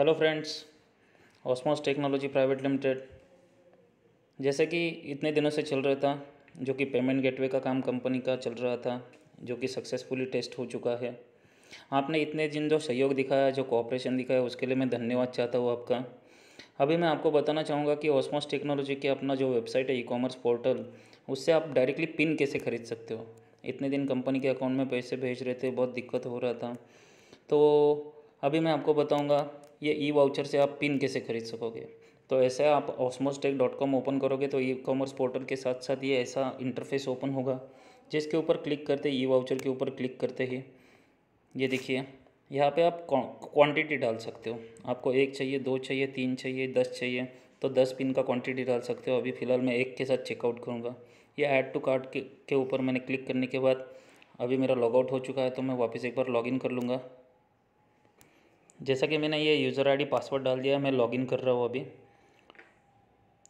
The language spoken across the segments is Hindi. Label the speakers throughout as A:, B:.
A: hello friends Osmos Technology Private Limited जैसे कि इतने दिनों से चल रहा था जो कि पेमेंट गेटवे का काम कंपनी का चल रहा था जो कि सक्सेसफुली टेस्ट हो चुका है आपने इतने दिन जो सहयोग दिखाया जो कॉपरेशन दिखाया उसके लिए मैं धन्यवाद चाहता हूँ आपका अभी मैं आपको बताना चाहूँगा कि ऑस्मोस टेक्नोलॉजी की अपना जो वेबसाइट है ई कॉमर्स पोर्टल उससे आप डायरेक्टली पिन कैसे खरीद सकते हो इतने दिन कंपनी के अकाउंट में पैसे भेज रहे थे बहुत दिक्कत हो रहा था तो अभी मैं आपको बताऊँगा ये ई वाउचर से आप पिन कैसे खरीद सकोगे तो ऐसा आप ऑसमोस्टेक डॉट कॉम ओपन करोगे तो ई कॉमर्स पोर्टल के साथ साथ ये ऐसा इंटरफेस ओपन होगा जिसके ऊपर क्लिक करते ई वाउचर के ऊपर क्लिक करते ही ये देखिए यहाँ पे आप क्वांटिटी डाल सकते हो आपको एक चाहिए दो चाहिए तीन चाहिए दस चाहिए तो दस पिन का क्वांटिटी डाल सकते हो अभी फ़िलहाल मैं एक के साथ चेकआउट करूँगा ये ऐड टू कार्ट के ऊपर मैंने क्लिक करने के बाद अभी मेरा लॉगआउट हो चुका है तो मैं वापस एक बार लॉगिन कर लूँगा जैसा कि मैंने ये यूज़र आईडी पासवर्ड डाल दिया है मैं लॉगिन कर रहा हूँ अभी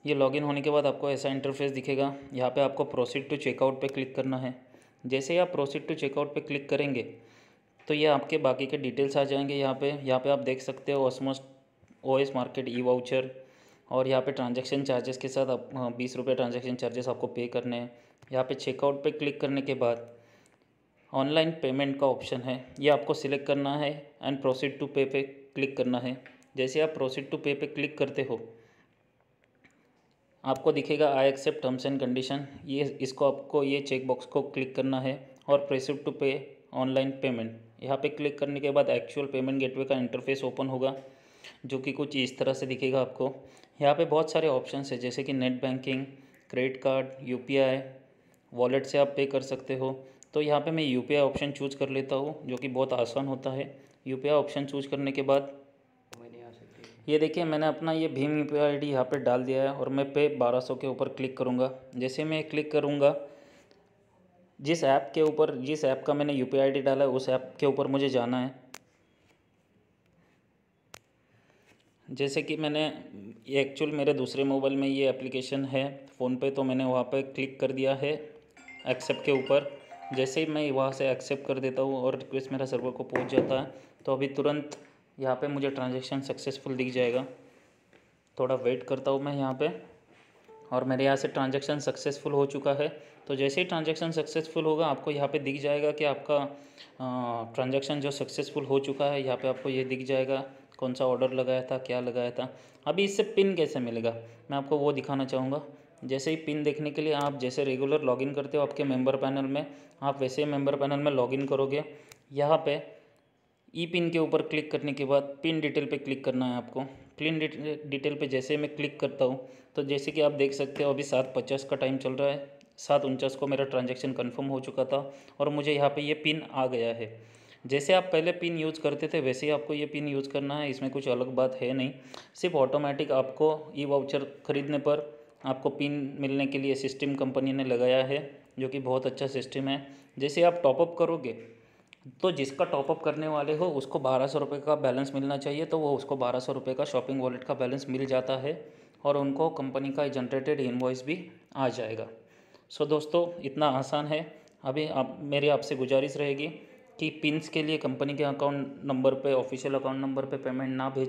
A: ये लॉगिन होने के बाद आपको ऐसा इंटरफेस दिखेगा यहाँ पे आपको प्रोसीड टू चेकआउट पे क्लिक करना है जैसे ही आप प्रोसीड टू चेकआउट पे क्लिक करेंगे तो ये आपके बाकी के डिटेल्स आ जाएंगे यहाँ पे यहाँ पे आप देख सकते हो Osmos O S market E voucher और यहाँ पर ट्रांजेक्शन चार्जेस के साथ आप हाँ, बीस रुपये ट्रांजेक्शन चार्जेस आपको पे करने हैं यहाँ पर चेकआउट पर क्लिक करने के बाद ऑनलाइन पेमेंट का ऑप्शन है ये आपको सिलेक्ट करना है एंड प्रोसीड टू पे पे क्लिक करना है जैसे आप प्रोसीड टू पे पे क्लिक करते हो आपको दिखेगा I accept terms and condition ये इसको आपको ये चेक बॉक्स को क्लिक करना है और proceed to pay online payment यहाँ पे क्लिक करने के बाद एक्चुअल पेमेंट गेटवे का इंटरफेस ओपन होगा जो कि कुछ इस तरह से दिखेगा आपको यहाँ पे बहुत सारे ऑप्शंस है जैसे कि net banking credit card UPI wallet से आप पे कर सकते हो तो यहाँ पे मैं यू ऑप्शन चूज कर लेता हूँ जो कि बहुत आसान होता है यू ऑप्शन चूज करने के बाद ये देखिए मैंने अपना ये भीम यू पी आई डी यहाँ पर डाल दिया है और मैं पे 1200 के ऊपर क्लिक करूँगा जैसे मैं क्लिक करूँगा जिस ऐप के ऊपर जिस ऐप का मैंने यू पी आई डी डाला है उस ऐप के ऊपर मुझे जाना है जैसे कि मैंने ये एक्चुअल मेरे दूसरे मोबाइल में ये एप्लीकेशन है फ़ोन पे तो मैंने वहाँ पे क्लिक कर दिया है एक्सेप्ट के ऊपर जैसे ही मैं वहाँ से एक्सेप्ट कर देता हूँ और रिक्वेस्ट मेरा सर्वर को पहुँच जाता है तो अभी तुरंत यहाँ पे मुझे ट्रांजेक्शन सक्सेसफुल दिख जाएगा थोड़ा वेट करता हूँ मैं यहाँ पे और मेरे यहाँ से ट्रांजेक्शन सक्सेसफुल हो चुका है तो जैसे ही ट्रांजेक्शन सक्सेसफुल होगा आपको यहाँ पे दिख जाएगा कि आपका ट्रांजेक्शन जो सक्सेसफुल हो चुका है यहाँ पे आपको ये दिख जाएगा कौन सा ऑर्डर लगाया था क्या लगाया था अभी इससे पिन कैसे मिलेगा मैं आपको वो दिखाना चाहूँगा जैसे ही पिन देखने के लिए आप जैसे रेगुलर लॉगिन करते हो आपके मेंबर पैनल में आप वैसे ही मेंबर पैनल में लॉगिन करोगे यहाँ पे ई पिन के ऊपर क्लिक करने के बाद पिन डिटेल पे क्लिक करना है आपको पिन डिटेल पे जैसे मैं क्लिक करता हूँ तो जैसे कि आप देख सकते हो अभी सात पचास का टाइम चल रहा है सात उनचास को मेरा ट्रांजेक्शन कन्फर्म हो चुका था और मुझे यहाँ पर ये पिन आ गया है जैसे आप पहले पिन यूज़ करते थे वैसे ही आपको ये पिन यूज़ करना है इसमें कुछ अलग बात है नहीं सिर्फ ऑटोमेटिक आपको ई वाउचर ख़रीदने पर आपको पिन मिलने के लिए सिस्टम कंपनी ने लगाया है जो कि बहुत अच्छा सिस्टम है जैसे आप टॉपअप करोगे तो जिसका टॉपअप करने वाले हो उसको बारह सौ रुपये का बैलेंस मिलना चाहिए तो वो उसको बारह सौ रुपये का शॉपिंग वॉलेट का बैलेंस मिल जाता है और उनको कंपनी का जनरेटेड इन्वॉइस भी आ जाएगा सो दोस्तों इतना आसान है अभी आप मेरी आपसे गुजारिश रहेगी कि पिन्स के लिए कंपनी के अकाउंट नंबर पे ऑफिशियल अकाउंट नंबर पे पेमेंट ना भेज